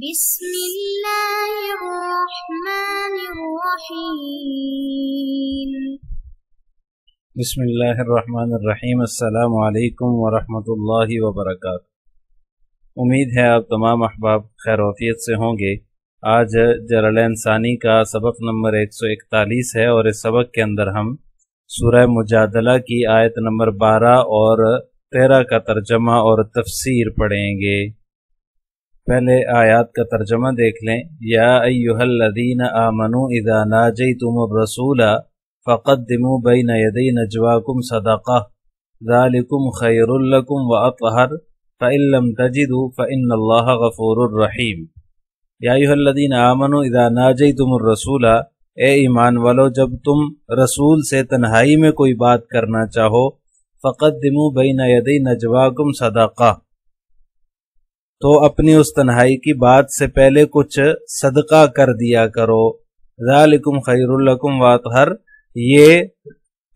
بسم الله الرحمن الرحيم بسم الله الرحمن الرحيم السلام عليكم ورحمة الله وبركاته उम्मीद है आप तमाम अहबाब खैरफियत से होंगे आज जरल इंसानी का सबक नंबर 141 है और इस सबक के अंदर हम सूरह मुजादला की आयत नंबर 12 और 13 का तर्जमा और तफसीर पढ़ेंगे पहले आयात का तर्जमा देख लें यादीन आमनु इदा नाजई तुम रसूला फ़कत दिमु बई नदी नजवाकुम सदाक़ा खैरकुम व अतहर फ़िल्म तजिदु फ़िन गफ़ूररहीम यादीन आमनु इदा नाजई तुम रसूला ए ईमान वालो जब तुम रसूल से तन्हाई में कोई बात करना चाहो फ़कत दिमु बई नदी नजवाकुम सदाक़ा तो अपनी उस तन्हाई की बात से पहले कुछ सदका कर दिया करो जालिकुम खैरुल्लकुम वातहर ये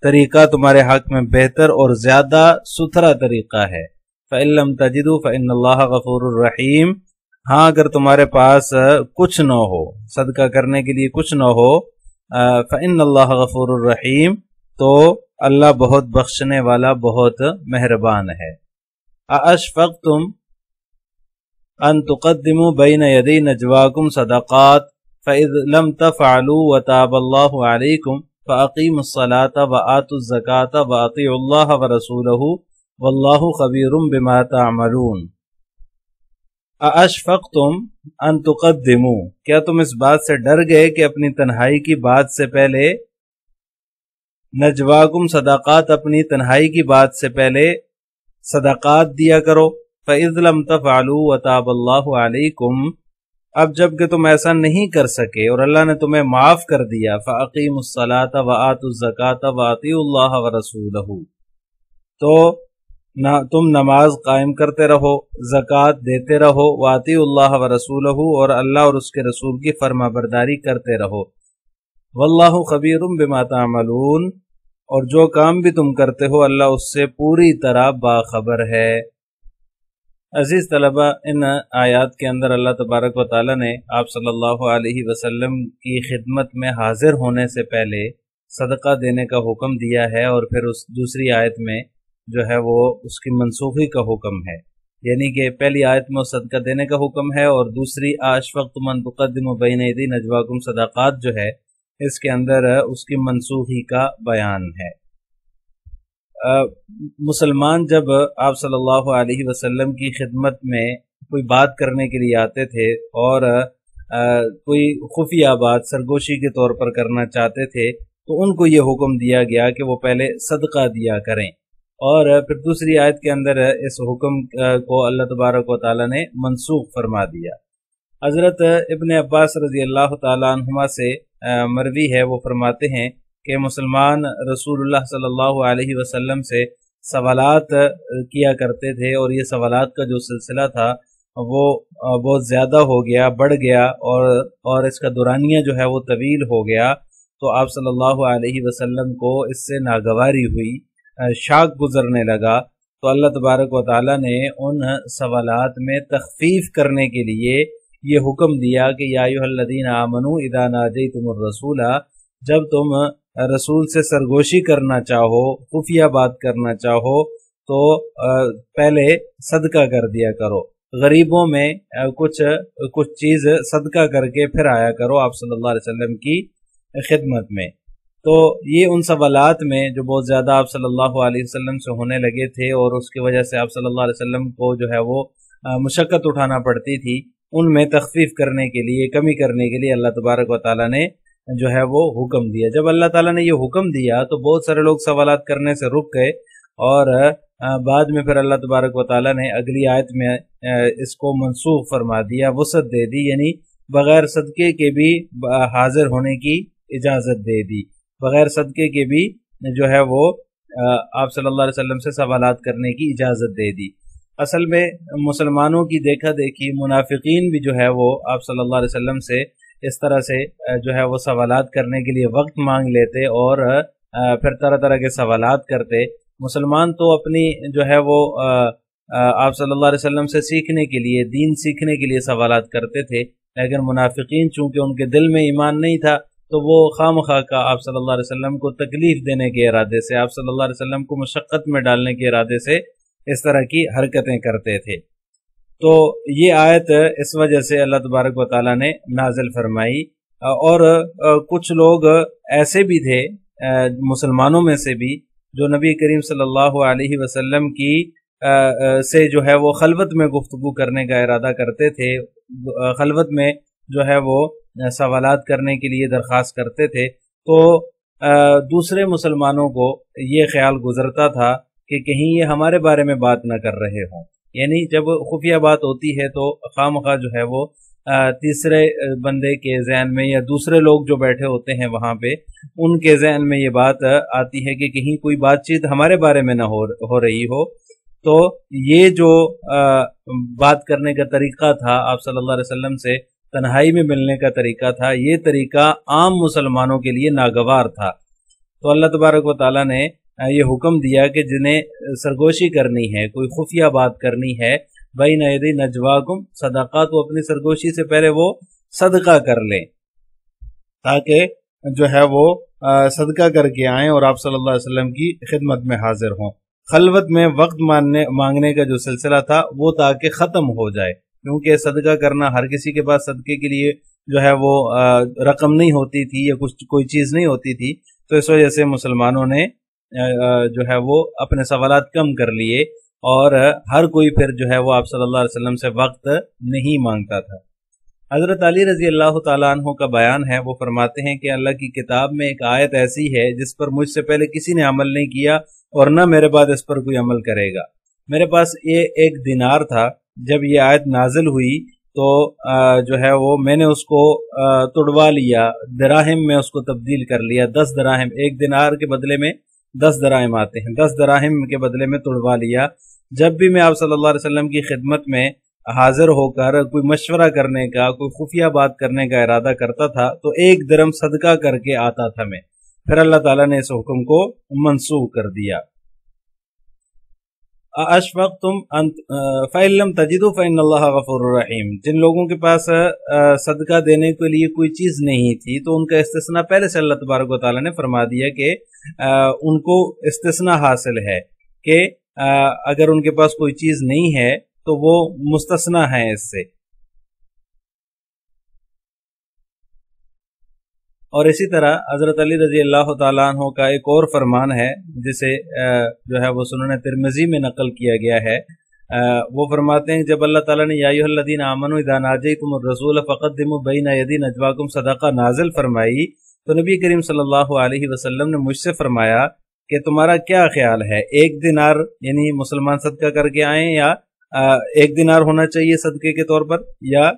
तरीका तुम्हारे हक में बेहतर और ज्यादा सुथरा तरीका है फ़ैलम तजिदू फ़ैन हाँ अगर तुम्हारे पास कुछ न हो सदका करने के लिए कुछ न हो फ़ैन रहीम तो अल्लाह बहुत बख्शने वाला बहुत मेहरबान है अशफक तुम अन तुकदम बैन यदि नजवाकुम सदाक़ात फ़लम तफ़ालू व ताबल्लाकुम फ़ीमसलात व आतुज़क़ात व अतील्ला व रसूल वल्लाह खबीरम बिमा तमलून अशफक तुम अन तुकदमू क्या तुम इस बात से डर गए कि अपनी तन्हाई की बात से पहले नजवाकुम सदाक़ात अपनी तन्हाई की बात से पहले सदाक़ात दिया करो फ़ैज़लम तफ़ालू वताबल्लाकुम अब जबकि तुम ऐसा नहीं कर सके और अल्लाह ने तुम्हें माफ़ कर दिया मुसलात व आतज़क़ात व आतील्ला व रसूल तो ना तुम नमाज कायम करते रहो ज़क़़त देते रहो वातील्ला व रसूल और अल्लाह और उसके रसूल की फर्मा बरदारी करते रहो वल्लाह खबीर बिमातामलून और जो काम भी तुम करते हो अल्लाह उससे पूरी तरह बाखबर है अज़ीज़ तलबा इन आयात के अंदर अल्लाह तबारक व ताली ने आप सल्लल्लाहु अलैहि वसल्लम की खिदमत में हाजिर होने से पहले सदका देने का हुक्म दिया है और फिर उस दूसरी आयत में जो है वो उसकी मनसूखी का हुक्म है यानी कि पहली आयत में सदका देने का हुक्म है और दूसरी आश वक्त मनतकदम बैनदी नजवाकुम सदाक़ात जो है इसके अंदर उसकी मनसूखी का बयान है मुसलमान जब आप सल्लल्लाहु अलैहि वसल्लम की खिदमत में कोई बात करने के लिए आते थे और आ, कोई खुफिया बात सरगोशी के तौर पर करना चाहते थे तो उनको ये हुक्म दिया गया कि वो पहले सदका दिया करें और फिर दूसरी आयत के अंदर इस हुक्म को अल्लाह तबारक ताली ने मनसूख फरमा दिया हज़रत इबन अब्बास रजी अल्लाह तुमा से मरवी है वो फरमाते हैं कि मुसलमान रसूल सल्लल्लाहु अलैहि से सवाल किया करते थे और ये सवाल का जो सिलसिला था वो बहुत ज़्यादा हो गया बढ़ गया और और इसका दुरानिया जो है वो तवील हो गया तो आप सल्लल्लाहु अलैहि वसल्लम को इससे नागवारी हुई शाक गुजरने लगा तो अल्लाह तबारक व ताल ने उन सवालात में तखफीफ करने के लिए ये हुक्म दिया कि यादीन आमनु इदा नाजई तुम रसूला जब तुम रसूल से सरगोशी करना चाहो खुफिया बात करना चाहो तो पहले सदका कर दिया करो गरीबों में कुछ कुछ चीज सदका करके फिर आया करो आप सल्लल्लाहु अलैहि वसल्लम की खिदमत में तो ये उन सवालात में जो बहुत ज़्यादा आप सल्लल्लाहु अलैहि वसल्लम से होने लगे थे और उसकी वजह से आप सल्लल्लाहु अलैहि वसल्लम को जो है वो मुशक्क़त उठाना पड़ती थी उनमें तखफीफ करने के लिए कमी करने के लिए अल्लाह तबारक व ने जो है वो हुक्म दिया जब अल्लाह ताला ने ये हुक्म दिया तो बहुत सारे लोग सवाल करने से रुक गए और बाद में फिर अल्लाह तबारक वाली ने अगली आयत में इसको मनसूख फरमा दिया वसत दे दी यानी बगैर सदक़े के भी हाजिर होने की इजाज़त दे दी बगैर सदक़े के भी जो है वो आप सल्लल्लाहु अलैहि वसल्लम से सवाल करने की इजाज़त दे दी असल में मुसलमानों की देखा देखी मुनाफिकीन भी जो है वो आप सल्लल्लाहु अलैहि वसल्लम से इस तरह से जो है वो सवाल करने के लिए वक्त मांग लेते और फिर तरह तरह के सवाल करते मुसलमान तो अपनी जो है वो आप सल्लल्लाहु अलैहि वसल्लम से सीखने के लिए दीन सीखने के लिए सवाल करते थे लेकिन मुनाफिकीन चूंकि उनके दिल में ईमान नहीं था तो वो खाम खा का आप सल्लल्लाहु अलैहि वसल्लम को तकलीफ देने के इरादे से आप सल्लल्लाहु अलैहि वसल्लम को मशक्क़त में डालने के इरादे से इस तरह की हरकतें करते थे तो ये आयत इस वजह से अल्लाह तबारक वाली ने नाजिल फरमाई और कुछ लोग ऐसे भी थे मुसलमानों में से भी जो नबी करीम सल्लल्लाहु अलैहि वसल्लम की से जो है वो खलबत में गुफ्तु करने का इरादा करते थे खलबत में जो है वो सवाल करने के लिए दरख्वास्त करते थे तो दूसरे मुसलमानों को ये ख्याल गुजरता था कि कहीं ये हमारे बारे में बात ना कर रहे हों यानी जब खुफिया बात होती है तो खाम खा जो है वो तीसरे बंदे के जहन में या दूसरे लोग जो बैठे होते हैं वहां पे उनके जहन में ये बात आती है कि कहीं कोई बातचीत हमारे बारे में ना हो हो रही हो तो ये जो बात करने का तरीका था आप सल्लल्लाहु अलैहि वसल्लम से तन्हाई में मिलने का तरीका था ये तरीका आम मुसलमानों के लिए नागवार था तो अल्लाह तबारक वाली ने ये हुक्म दिया कि जिन्हें सरगोशी करनी है कोई खुफिया बात करनी है भाई नदी नजवाकुम सदाका तो अपनी सरगोशी से पहले वो सदका कर लें ताकि जो है वो सदका करके आए और आप सल्लल्लाहु अलैहि वसल्लम की खिदमत में हाजिर हों खलवत में वक्त मानने मांगने का जो सिलसिला था वो ताकि ख़त्म हो जाए क्योंकि सदका करना हर किसी के पास सदके के लिए जो है वो रकम नहीं होती थी या कुछ कोई चीज़ नहीं होती थी तो इस वजह से मुसलमानों ने जो है वो अपने सवाल कम कर लिए और हर कोई फिर जो है वो आप सल्लल्लाहु अलैहि वसल्लम से वक्त नहीं मांगता था हज़रत अली रजी अल्लाह तु का बयान है वो फरमाते हैं कि अल्लाह की किताब में एक आयत ऐसी है जिस पर मुझसे पहले किसी ने अमल नहीं किया और न मेरे बाद इस पर कोई अमल करेगा मेरे पास ये एक दिनार था जब ये आयत नाजिल हुई तो जो है वो मैंने उसको तुड़वा लिया दराहिम में उसको तब्दील कर लिया दस दराहिम एक दिनार के बदले में दस दराहम आते हैं दस दराहम के बदले में तुड़वा लिया जब भी मैं आप सल्लल्लाहु अलैहि वसल्लम की खिदमत में हाजिर होकर कोई मशवरा करने का कोई खुफिया बात करने का इरादा करता था तो एक दरम सदका करके आता था मैं फिर अल्लाह ताला ने इस हुक्म को मनसूख कर दिया अशफक तुम फ़ैलम तजिदो फ़ैन गफुरहीम जिन लोगों के पास सदका देने के लिए कोई चीज़ नहीं थी तो उनका इस्तना पहले से अल्लाह तबारक ताली ने फरमा दिया कि उनको इस्तना हासिल है कि अगर उनके पास कोई चीज़ नहीं है तो वो मुस्तना है इससे और इसी तरह हज़रत अली रजी अल्लाह तहों का एक और फरमान है जिसे जो है वो सुनने तिरमजी में नकल किया गया है वो फरमाते हैं जब अल्लाह ताला ने यादीन आमन तुम रसूल फ़क़त दिम बैन यदीन सदाका नाजिल फरमाई तो नबी करीम सल्लाम ने मुझसे फरमाया कि तुम्हारा क्या ख्याल है एक दिनार यानी मुसलमान सदका करके आए या एक दिनार होना चाहिए सदके के तौर पर या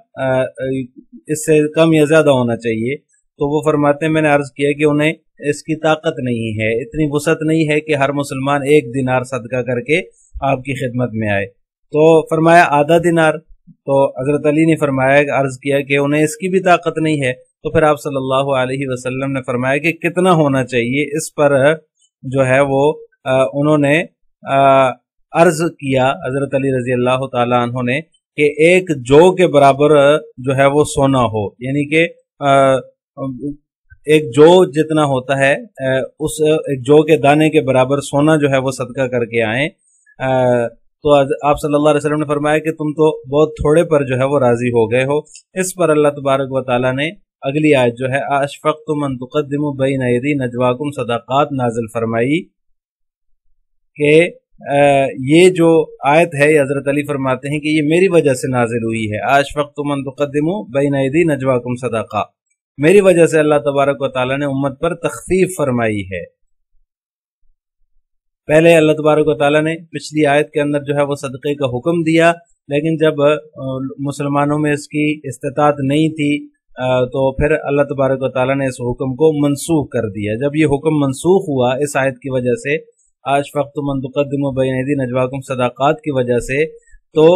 इससे कम या ज़्यादा होना चाहिए तो वो फरमाते हैं मैंने अर्ज किया कि उन्हें इसकी ताकत नहीं है इतनी वसत नहीं है कि हर मुसलमान एक दिनार सदका करके आपकी खिदमत में आए तो फरमाया आधा दिनार तो हजरत अली ने फरमाया अर्ज किया कि उन्हें इसकी भी ताकत नहीं है तो फिर आप सल्लल्लाहु अलैहि वसल्लम ने फरमाया कि कितना होना चाहिए इस पर जो है वो आ, उन्होंने आ, अर्ज किया हजरत अली रजी अल्लाह तहों ने कि एक जो के बराबर जो है वो सोना हो यानी कि एक जो जितना होता है उस एक जो के दाने के बराबर सोना जो है वो सदका करके आए तो आप सल्लल्लाहु अलैहि वसल्लम ने फरमाया कि तुम तो बहुत थोड़े पर जो है वो राजी हो गए हो इस पर अल्लाह तबारक व ने अगली आयत जो है अशफ़क तुम तुकदम बई नदी नजवाकुम सदाक़त नाजिल फरमाई के ये जो आयत है हज़रत अली फरमाते हैं कि ये मेरी वजह से नाजिल हुई है आशफ़क तुम तुकदम बई नदी नजवाकुम सदाक़ात मेरी वजह से अल्लाह तबारक वाली ने उम्मत पर तखफीफ फरमाई है पहले अल्लाह तबारक वाली ने पिछली आयत के अंदर जो है वो सदक़े का हुक्म दिया लेकिन जब मुसलमानों में इसकी इस्तात नहीं थी तो फिर अल्लाह तबारक वाली ने इस हुक्म को मनसूख कर दिया जब ये हुक्म मनसूख हुआ इस आयत की वजह से आज फ़क्त मंदुकदम बैदी नजवाकुम सदाक़ात की वजह से तो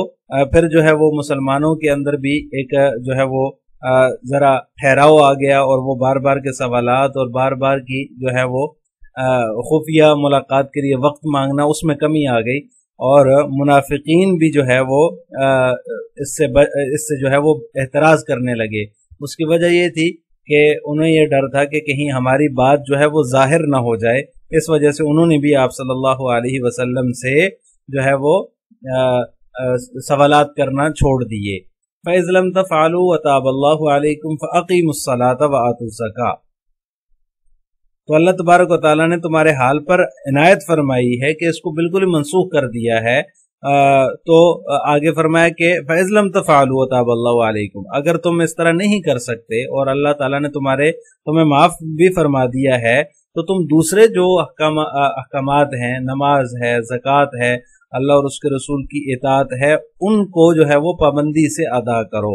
फिर जो है वो मुसलमानों के अंदर भी एक जो है वो ज़रा ठहराव आ गया और वो बार बार के सवाल और बार बार की जो है वो खुफिया मुलाकात के लिए वक्त मांगना उसमें कमी आ गई और मुनाफिकीन भी जो है वो इससे इससे जो है वो एतराज़ करने लगे उसकी वजह ये थी कि उन्हें यह डर था कि कहीं हमारी बात जो है वो जाहिर ना हो जाए इस वजह से उन्होंने भी आप सल्लल्लाहु अलैहि वसल्लम से जो है वो सवालत करना छोड़ दिए फ़ैज़लम तफ़ालू वताबल्लाकुम फ़ीमसलात वतुज़का तो अल्लाह तबारक वाली ने तुम्हारे हाल पर इनायत फरमाई है कि इसको बिल्कुल मनसूख कर दिया है आ, तो आगे फरमाया कि फ़ैज़लम तफ़ालू वताबल्लाकुम अगर तुम इस तरह नहीं कर सकते और अल्लाह ताला ने तुम्हारे तुम्हें माफ़ भी फरमा दिया है तो तुम दूसरे जो अहकाम अहकाम हैं नमाज है जक़ात है अल्लाह और उसके रसूल की एतात है उनको जो है वो पाबंदी से अदा करो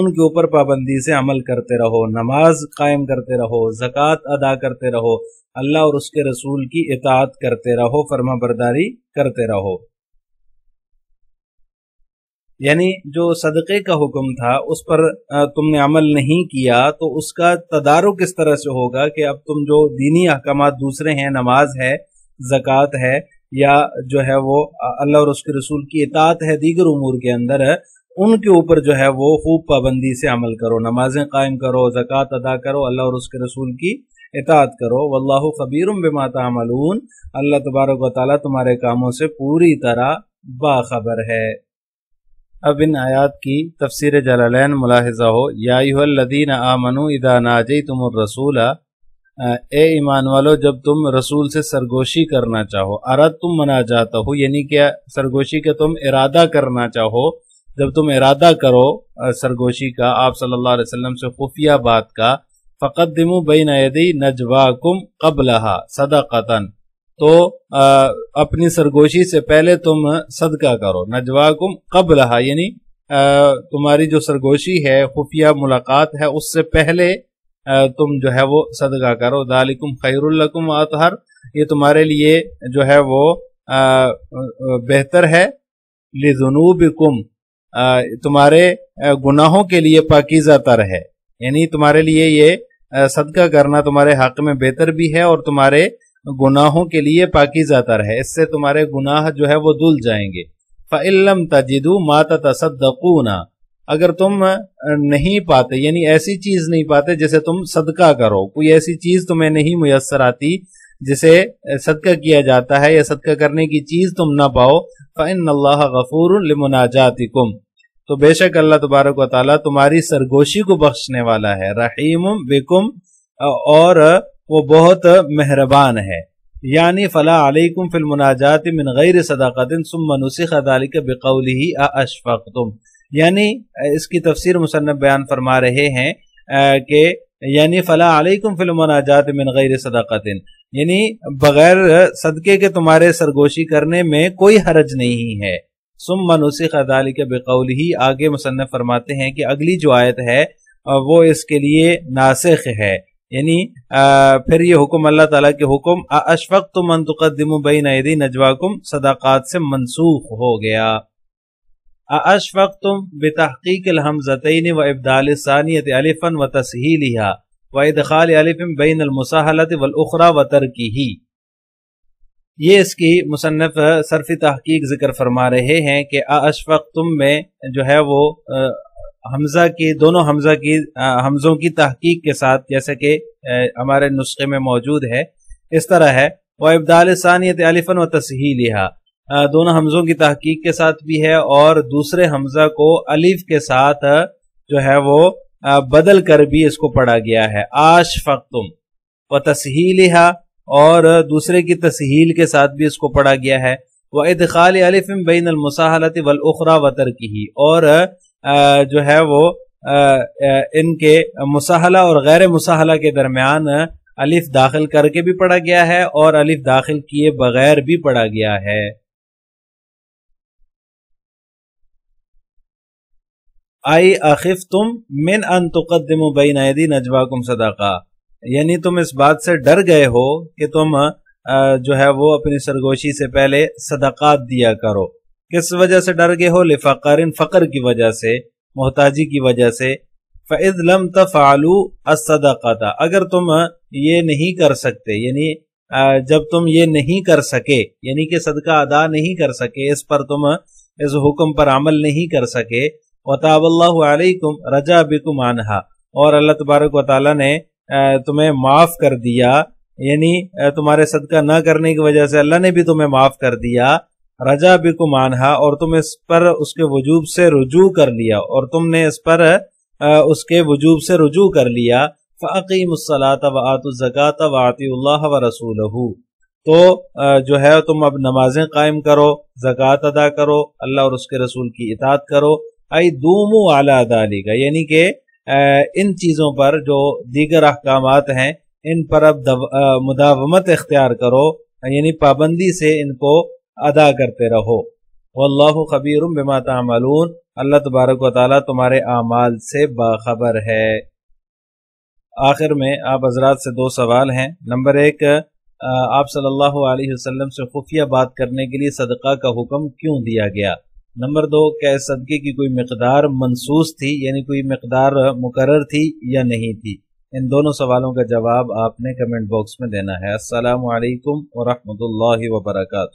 उनके ऊपर पाबंदी से अमल करते रहो नमाज कायम करते रहो जक़ात अदा करते रहो अल्लाह और उसके रसूल की इतात करते रहो फर्मा बरदारी करते रहो यानी जो सदक़े का हुक्म था उस पर तुमने अमल नहीं किया तो उसका तदारो किस तरह से होगा कि अब तुम जो दीनी अहकाम दूसरे हैं नमाज है जक़ात है या जो है वो अल्लाह और उसके रसूल की इतात है दीगर उमूर के अंदर उनके ऊपर जो है वो खूब पाबंदी से अमल करो नमाजें कायम करो ज़क़़त अदा करो अल्लाह और उसके रसूल की इतात करो वल्लाह खबीर बिमाता अमलून अल्लाह तबारक वाली तुम्हारे कामों से पूरी तरह बाखबर है अब इन आयात की तफसर जलालैन मुलाहजा हो यादीन आमनु इदा नाजई तुम रसूला ए ईमान वालो जब तुम रसूल से सरगोशी करना चाहो अरद तुम मना जाता हो यानी क्या सरगोशी का तुम इरादा करना चाहो जब तुम इरादा करो सरगोशी का आप सल्लल्लाहु अलैहि वसल्लम से खुफिया बात का फ़कदमु बेनादी नदी नजवाकुम कबलहा सदाकतन तो आ, अपनी सरगोशी से पहले तुम सदका करो नजवाकुम कब रहा यानी तुम्हारी जो सरगोशी है खुफिया मुलाकात है उससे पहले आ, तुम जो है वो सदका करो दालिकुम खैरकुम आतहर ये तुम्हारे लिए जो है वो बेहतर है कुम तुम्हारे गुनाहों के लिए पाकिजा तर है यानी तुम्हारे लिए ये सदका करना तुम्हारे हक में बेहतर भी है और तुम्हारे गुनाहों के लिए पाकिजाता रहे इससे तुम्हारे गुनाह जो है वो धुल जाएंगे फ़िल्म तजिदू माता तसदूना अगर तुम नहीं पाते यानी ऐसी चीज नहीं पाते जिसे तुम सदका करो कोई ऐसी चीज तुम्हें नहीं मुयसर आती जिसे सदका किया जाता है या सदका करने की चीज तुम ना पाओ फ़िन अल्लाह गफूर कुम तो बेशक अल्लाह तबारक वाली तुम्हारी सरगोशी को बख्शने वाला है रहीम बिकुम और वो बहुत मेहरबान है यानी फला अलैकुम फिल मुनाजात मिन गैर सदाकतिन सुम नुसिख अदालिक बेकौल ही अशफक तुम यानी इसकी तफसीर मुसन्फ बयान फरमा रहे हैं कि यानी फला अलैकुम फिल मुनाजात मिन गैर सदाकतिन यानी बगैर सदके के तुम्हारे सरगोशी करने में कोई हरज नहीं है सुम मनुसिक अदाली के बेकौल ही आगे मुसन्फ फरमाते हैं कि अगली जो आयत है वो इसके लिए नासिख है यानी फिर ये हुक्म अल्लाह ताला के हुक्म अशफक तुम मनतकदम बैन नदी नजवाकुम सदाक़ात से मनसूख हो गया अशफक तुम बेतहकीक हमजतन व इबदाल सानियत अलिफन व तसहीलिहा व इदखाल अलिफिन बैन अलमसाहलत वलखरा व तरकी ही ये इसकी मुसनफ़ सरफी तहकीक ज़िक्र फरमा रहे हैं कि अशफक तुम में जो है वो हमजा की दोनों हमजा की हमजों की तहकीक के साथ जैसे कि हमारे नुस्खे में मौजूद है इस तरह है वह इब्दाल सानियत अलिफन व तसहीलिहा दोनों हमजों की तहकीक के साथ भी है और दूसरे हमजा को अलिफ के साथ जो है वो बदल कर भी इसको पढ़ा गया है आश फुम व लिहा और दूसरे की तसहील के साथ भी इसको पढ़ा गया है वह इदखाल अलिफिन बैन अलमसाहलत वलखरा व तरकी और जो है वो इनके मुसाहला और गैर मुसाहला के दरमियान अलिफ दाखिल करके भी पढ़ा गया है और अलिफ दाखिल किए बगैर भी पढ़ा गया है आई आखिफ तुम मिन अन तुकदम बई नजवा कुम सदाका यानी तुम इस बात से डर गए हो कि तुम जो है वो अपनी सरगोशी से पहले सदाकत दिया करो किस वजह से डर गए हो लिफाकारिन फ़कर की वजह से मोहताजी की वजह से फैज लम तफ़ालू असदा अगर तुम ये नहीं कर सकते यानी जब तुम ये नहीं कर सके यानी कि सदका अदा नहीं कर सके इस पर तुम इस हुक्म पर अमल नहीं कर सके वताबल्लाकुम रजा बिकुम आनहा और अल्लाह तबारक वाली ने तुम्हें माफ़ कर दिया यानी तुम्हारे सदका न करने की वजह से अल्लाह ने भी तुम्हें माफ़ कर दिया रजा बिको मानहा और तुम इस पर उसके वजूब से रुजू कर लिया और तुमने इस पर उसके वजूब से रुजू कर लिया फ़कीम वातुज़क़ात वातिल्ला व रसूल तो जो है तुम अब नमाजें कायम करो जक़ात अदा करो अल्लाह और उसके रसूल की इतात करो आई दूमो आला अदाली का यानी कि इन चीज़ों पर जो दीगर अहकाम हैं इन पर अब मुदावमत इख्तियार करो यानी पाबंदी से इनको अदा करते रहो वल्लाह खबीर बिमाता तमलून अल्लाह तबारक वाली तुम्हारे अमाल से बाखबर है आखिर में आप हजरात से दो सवाल हैं नंबर एक आप सल्लल्लाहु अलैहि वसल्लम से खुफिया बात करने के लिए सदका का हुक्म क्यों दिया गया नंबर दो क्या सदक़े की कोई मकदार मनसूस थी यानी कोई मकदार मुकर थी या नहीं थी इन दोनों सवालों का जवाब आपने कमेंट बॉक्स में देना है असलकम वरहमल वर्का